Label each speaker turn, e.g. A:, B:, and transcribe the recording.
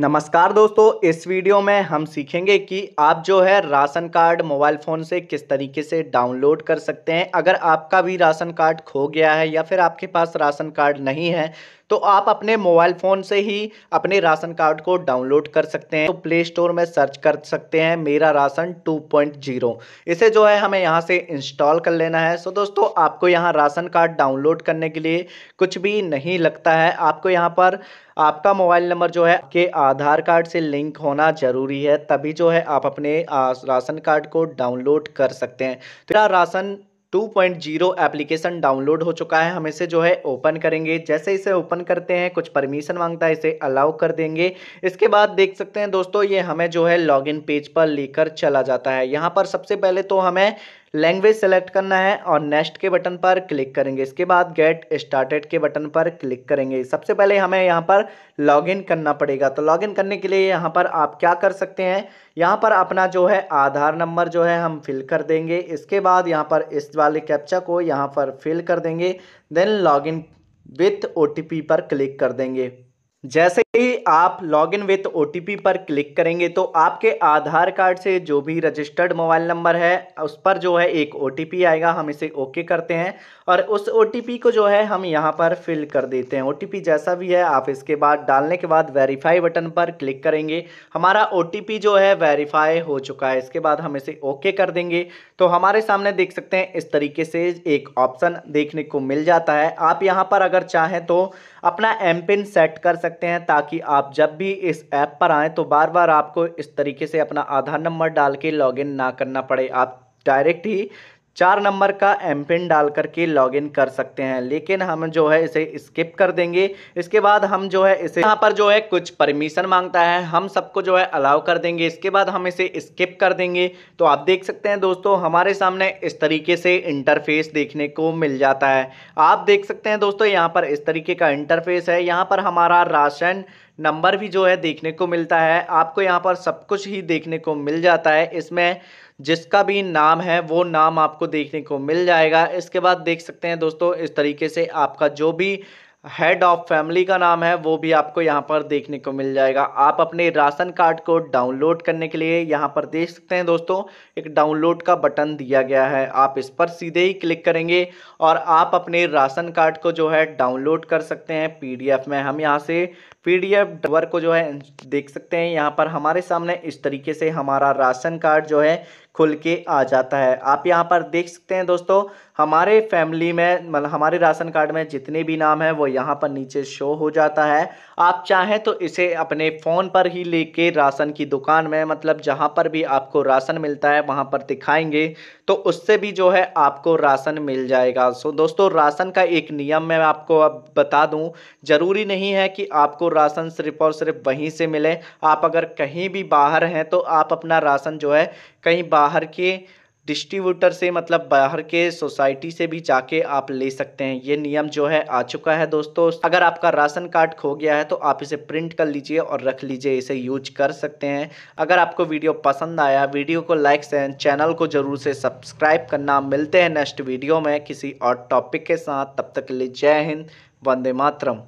A: नमस्कार दोस्तों इस वीडियो में हम सीखेंगे कि आप जो है राशन कार्ड मोबाइल फ़ोन से किस तरीके से डाउनलोड कर सकते हैं अगर आपका भी राशन कार्ड खो गया है या फिर आपके पास राशन कार्ड नहीं है तो आप अपने मोबाइल फ़ोन से ही अपने राशन कार्ड को डाउनलोड कर सकते हैं तो प्ले स्टोर में सर्च कर सकते हैं मेरा राशन 2.0 इसे जो है हमें यहाँ से इंस्टॉल कर लेना है सो दोस्तों आपको यहाँ राशन कार्ड डाउनलोड करने के लिए कुछ भी नहीं लगता है आपको यहाँ पर आपका मोबाइल नंबर जो है के आधार कार्ड से लिंक होना ज़रूरी है तभी जो है आप अपने राशन कार्ड को डाउनलोड कर सकते हैं तो राशन 2.0 एप्लीकेशन डाउनलोड हो चुका है हम इसे जो है ओपन करेंगे जैसे इसे ओपन करते हैं कुछ परमिशन मांगता है इसे अलाउ कर देंगे इसके बाद देख सकते हैं दोस्तों ये हमें जो है लॉगिन पेज पर लेकर चला जाता है यहाँ पर सबसे पहले तो हमें लैंग्वेज सेलेक्ट करना है और नेक्स्ट के बटन पर क्लिक करेंगे इसके बाद गेट स्टार्टेड के बटन पर क्लिक करेंगे सबसे पहले हमें यहाँ पर लॉगिन करना पड़ेगा तो लॉगिन करने के लिए यहाँ पर आप क्या कर सकते हैं यहाँ पर अपना जो है आधार नंबर जो है हम फिल कर देंगे इसके बाद यहाँ पर इस वाले कैप्चा को यहाँ पर फिल कर देंगे then log in with O पर क्लिक कर देंगे जैसे ही आप लॉग इन विथ ओ पर क्लिक करेंगे तो आपके आधार कार्ड से जो भी रजिस्टर्ड मोबाइल नंबर है उस पर जो है एक ओ आएगा हम इसे ओके करते हैं और उस ओ को जो है हम यहाँ पर फिल कर देते हैं ओ जैसा भी है आप इसके बाद डालने के बाद वेरीफाई बटन पर क्लिक करेंगे हमारा ओ जो है वेरीफाई हो चुका है इसके बाद हम इसे ओके कर देंगे तो हमारे सामने देख सकते हैं इस तरीके से एक ऑप्शन देखने को मिल जाता है आप यहाँ पर अगर चाहें तो अपना एम सेट कर सकते सकते हैं ताकि आप जब भी इस ऐप पर आएँ तो बार बार आपको इस तरीके से अपना आधार नंबर डाल के लॉगिन ना करना पड़े आप डायरेक्ट ही चार नंबर का एम पिन डाल करके इन कर सकते हैं लेकिन हम जो है इसे स्किप कर देंगे इसके बाद हम जो है इसे यहाँ पर जो है कुछ परमिशन मांगता है हम सबको जो है अलाउ कर देंगे इसके बाद हम इसे स्किप कर देंगे तो आप देख सकते हैं दोस्तों हमारे सामने इस तरीके से इंटरफेस देखने को मिल जाता है आप देख सकते हैं दोस्तों यहाँ पर इस तरीके का इंटरफेस है यहाँ पर हमारा राशन नंबर भी जो है देखने को मिलता है आपको यहाँ पर सब कुछ ही देखने को मिल जाता है इसमें जिसका भी नाम है वो नाम आपको देखने को मिल जाएगा इसके बाद देख सकते हैं दोस्तों इस तरीके से आपका जो भी हेड ऑफ फैमिली का नाम है वो भी आपको यहाँ पर देखने को मिल जाएगा आप अपने राशन कार्ड को डाउनलोड करने के लिए यहाँ पर देख सकते हैं दोस्तों एक डाउनलोड का बटन दिया गया है आप इस पर सीधे ही क्लिक करेंगे और आप अपने राशन कार्ड को जो है डाउनलोड कर सकते हैं पीडीएफ में हम यहाँ से पीडीएफ डी को जो है देख सकते हैं यहाँ पर हमारे सामने इस तरीके से हमारा राशन कार्ड जो है खुल के आ जाता है आप यहाँ पर देख सकते हैं दोस्तों हमारे फैमिली में मतलब हमारे राशन कार्ड में जितने भी नाम हैं वो यहाँ पर नीचे शो हो जाता है आप चाहें तो इसे अपने फ़ोन पर ही लेके राशन की दुकान में मतलब जहाँ पर भी आपको राशन मिलता है वहाँ पर दिखाएंगे तो उससे भी जो है आपको राशन मिल जाएगा सो दोस्तों राशन का एक नियम मैं आपको अब बता दूँ ज़रूरी नहीं है कि आपको राशन सिर्फ और सिर्फ वहीं से मिले आप अगर कहीं भी बाहर हैं तो आप अपना राशन जो है कहीं बाहर के डिस्ट्रीब्यूटर से मतलब बाहर के सोसाइटी से भी जाके आप ले सकते हैं ये नियम जो है आ चुका है दोस्तों अगर आपका राशन कार्ड खो गया है तो आप इसे प्रिंट कर लीजिए और रख लीजिए इसे यूज कर सकते हैं अगर आपको वीडियो पसंद आया वीडियो को लाइक से चैनल को जरूर से सब्सक्राइब करना मिलते हैं नेक्स्ट वीडियो में किसी और टॉपिक के साथ तब तक के लिए जय हिंद वंदे मातरम